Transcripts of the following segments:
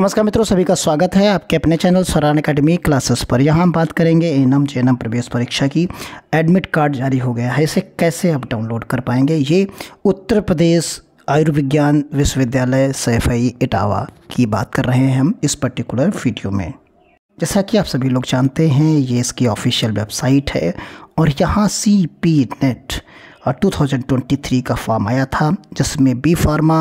नमस्कार मित्रों सभी का स्वागत है आपके अपने चैनल सरान अकेडमी क्लासेस पर यहाँ हम बात करेंगे एनम जेनम प्रवेश परीक्षा की एडमिट कार्ड जारी हो गया है इसे कैसे आप डाउनलोड कर पाएंगे ये उत्तर प्रदेश आयुर्विज्ञान विश्वविद्यालय सैफई इटावा की बात कर रहे हैं हम इस पर्टिकुलर वीडियो में जैसा कि आप सभी लोग जानते हैं ये इसकी ऑफिशियल वेबसाइट है और यहाँ सी पी नेट 2023 का फॉर्म आया था जिसमें बी फार्मा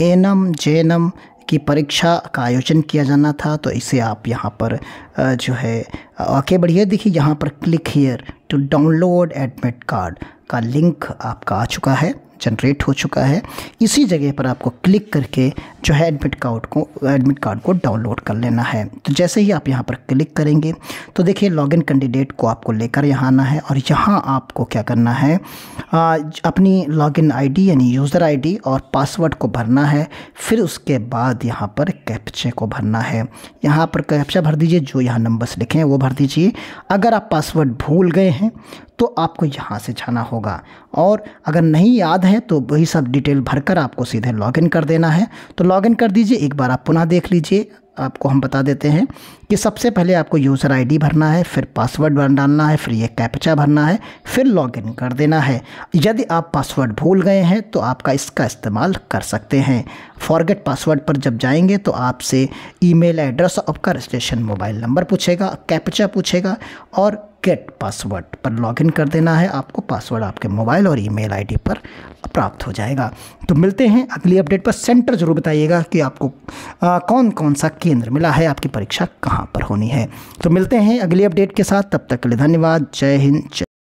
एनम जेनम की परीक्षा का आयोजन किया जाना था तो इसे आप यहाँ पर जो है आगे बढ़िए देखिए यहाँ पर click here to download admit card का लिंक आपका आ चुका है जनरेट हो चुका है इसी जगह पर आपको क्लिक करके जो है एडमिट कार्ड को एडमिट कार्ड को डाउनलोड कर लेना है तो जैसे ही आप यहाँ पर क्लिक करेंगे तो देखिए लॉगिन कैंडिडेट को आपको लेकर यहाँ आना है और यहाँ आपको क्या करना है आ, अपनी लॉगिन आईडी यानी यूज़र आईडी और पासवर्ड को भरना है फिर उसके बाद यहाँ पर कैप्चे को भरना है यहाँ पर कैप्चा भर दीजिए जो यहाँ नंबर्स लिखे हैं वो भर दीजिए अगर आप पासवर्ड भूल गए हैं तो आपको यहाँ से जाना होगा होगा और अगर नहीं याद है तो वही सब डिटेल भरकर आपको सीधे लॉगिन कर देना है तो लॉगिन कर दीजिए एक बार आप पुनः देख लीजिए आपको हम बता देते हैं कि सबसे पहले आपको यूज़र आईडी भरना है फिर पासवर्ड डालना है फिर ये कैप्चा भरना है फिर लॉगिन कर देना है यदि आप पासवर्ड भूल गए हैं तो आपका इसका इस्तेमाल कर सकते हैं फॉरगेट पासवर्ड पर जब जाएंगे तो आपसे ईमेल एड्रेस आपका रजिस्ट्रेशन मोबाइल नंबर पूछेगा कैप्चा पूछेगा और गेट पासवर्ड पर लॉगिन कर देना है आपको पासवर्ड आपके मोबाइल और ईमेल आईडी पर प्राप्त हो जाएगा तो मिलते हैं अगली अपडेट पर सेंटर ज़रूर बताइएगा कि आपको आ, कौन कौन सा केंद्र मिला है आपकी परीक्षा कहाँ पर होनी है तो मिलते हैं अगली अपडेट के साथ तब तक के लिए धन्यवाद जय हिंद जय